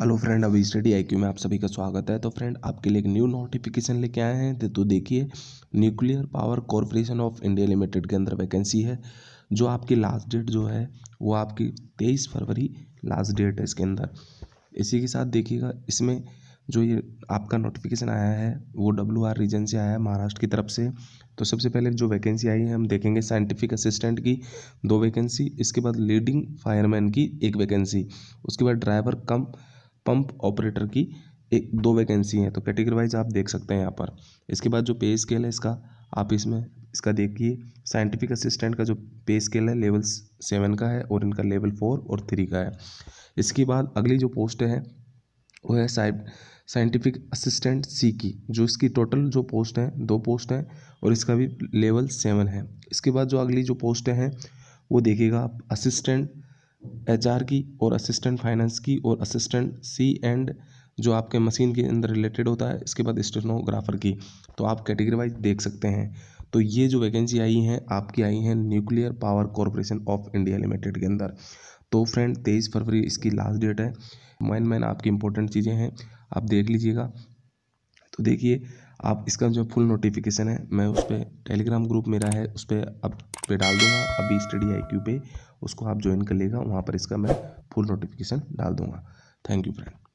hello friend अभी study आई में आप सभी का स्वागत है तो फ्रेंड आपके लिए एक न्यू नोटिफिकेशन लेके आए हैं तो, तो देखिए nuclear power corporation of India limited के अंदर वैकेंसी है जो आपकी लास्ट डेट जो है वो आपकी तेईस फरवरी लास्ट डेट है इसके अंदर इसी के साथ देखिएगा इसमें जो ये आपका नोटिफिकेशन आया है वो डब्ल्यू आर रीजन से आया है महाराष्ट्र की तरफ से तो सबसे पहले जो वैकेंसी आई है हम देखेंगे साइंटिफिक असिस्टेंट की दो वैकेंसी इसके बाद लीडिंग फायरमैन की एक वैकेंसी उसके बाद ड्राइवर कम पंप ऑपरेटर की एक दो वैकेंसी हैं तो कैटेगरी वाइज आप देख सकते हैं यहाँ पर इसके बाद जो पे स्केल है इसका आप इसमें इसका देखिए साइंटिफिक असिस्टेंट का जो पे स्केल है लेवल सेवन का है और इनका लेवल फोर और थ्री का है इसके बाद अगली जो पोस्ट है वो है साइंटिफिक असिस्टेंट सी की जो इसकी टोटल जो पोस्ट हैं दो पोस्ट हैं और इसका भी लेवल सेवन है इसके बाद जो अगली जो पोस्ट हैं वो देखिएगा आप असिस्टेंट एचआर की और असिस्टेंट फाइनेंस की और असिस्टेंट सी एंड जो आपके मशीन के अंदर रिलेटेड होता है इसके बाद स्टेनोग्राफर की तो आप कैटेगरी वाइज देख सकते हैं तो ये जो वैकेंसी आई हैं आपकी आई हैं nuclear power corporation of India limited के अंदर तो फ्रेंड तेईस फरवरी इसकी लास्ट डेट है मैन मैन आपकी इंपॉर्टेंट चीज़ें हैं आप देख लीजिएगा तो देखिए आप इसका जो फुल नोटिफिकेशन है मैं उस पर टेलीग्राम ग्रुप मेरा है उस पर अब पे डाल दूंगा अभी स्टडी आई क्यू पे उसको आप ज्वाइन कर लेगा वहाँ पर इसका मैं फुल नोटिफिकेशन डाल दूंगा थैंक यू फ्रेंड